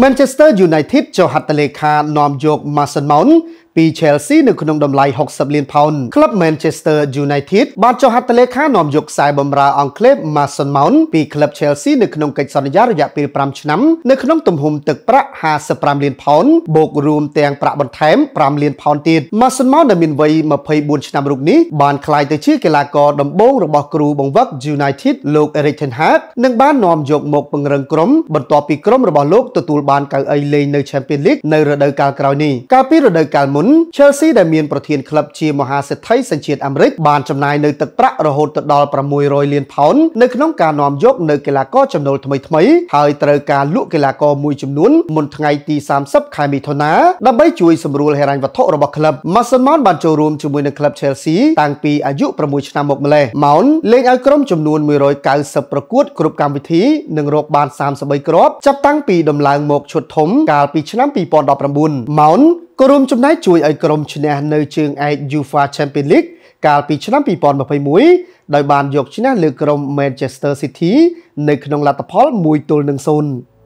แมนเชสเตอร์ยูไนเต็ดเจ้าหัตเลขา นอมโยกมาสันมอนពី Chelsea នៅក្នុងតម្លៃ60លានផោនក្លឹប Manchester United បានចុះហត្ថលេខានាំយកខ្សែបម្រើអង់គ្លេស Mason Mount ពីក្លឹប Chelsea នៅក្នុងកិច្ចសន្យារយៈពេល5ឆ្នាំនៅក្នុងទំហំទឹកប្រាក់55លានផោនបូករួមទាំងប្រាក់បន្ថែម5លានផោនទៀត Mason Mount ដែលមានវ័យ24ឆ្នាំរូបនេះបានក្លាយទៅជាកីឡាករដំបូងរបស់គ្រូបង្វឹក United លោក Erik ten Hag និងបាននាំយកមក ពង្រឹងក្រុមបន្ទាប់ពីក្រុមរបស់លោកទទួលបានកៅអីលេងនៅ Champions League នៅរដូវកាលក្រោយនេះកាលពីរដូវកាលមុន Chelsea ដែលមានប្រធានក្លឹបជាមហាសេដ្ឋីសញ្ជាតិអាមេរិកបានចំណាយនៅទឹកប្រាក់រហូតទៅដល់600លានផោននៅក្នុងការនាំយក នៅកីឡាករចំណូលថ្មីថ្មីហើយត្រូវការលក់កីឡាករមួយចំនួនមុនថ្ងៃទី30ខែមិថុនាដើម្បីជួយសម្រួលហិរញ្ញវត្ថុរបស់ក្លឹប Mason Mount បានចូលរួមជាមួយនឹងក្លឹប Chelsea តាំងពីអាយុ6ឆ្នាំមកម្លេះ Mount លេងឲ្យក្រុមចំនួន190ប្រកួតគ្រប់កម្មវិធីនិងរកបាន33គ្រាប់ចាប់តាំងពីដំឡើងមកឈុតធំកាលពីឆ្នាំ2019 Mount ក៏រួមចំណែកជួយឲ្យក្រុមឈ្នះនៅជើងឯក UEFA Champions League កាលពីឆ្នាំ2021ដោយបានយកឈ្នះលើក្រុម Manchester City នៅក្នុងលទ្ធផល1ទល់នឹង0